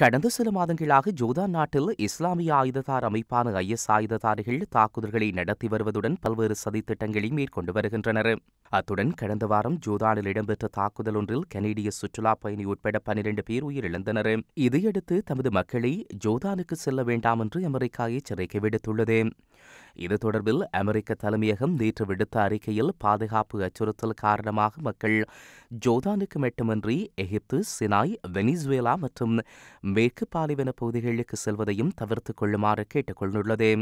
கடந்த சில மாதங்களாக ஜோதான் நாட்டில் இஸ்லாமிய ஆயுததார் அமைப்பான ஐஎஸ் ஆயுததாரிகள் தாக்குதல்களை நடத்தி வருவதுடன் பல்வேறு சதித்திட்டங்களை மேற்கொண்டு வருகின்றனர் அத்துடன் கடந்த வாரம் ஜோதானில் இடம்பெற்ற தாக்குதல் ஒன்றில் கனேடிய சுற்றுலா பயணி உட்பட பனிரண்டு பேர் உயிரிழந்தனர் இதையடுத்து தமது மக்களை ஜோதானுக்கு செல்ல வேண்டாம் என்று அமெரிக்கா எச்சரிக்கை விடுத்துள்ளது இது தொடர்பில் அமெரிக்க தலைமையகம் நேற்று விடுத்த அறிக்கையில் பாதுகாப்பு அச்சுறுத்தல் காரணமாக மக்கள் ஜோதானுக்கு மட்டுமின்றி எகிப்து சினாய் வெனிசுவேலா மற்றும் மேற்கு பாலைவன பகுதிகளுக்கு செல்வதையும் தவிர்த்துக் கொள்ளுமாறு கேட்டுக் கொண்டுள்ளது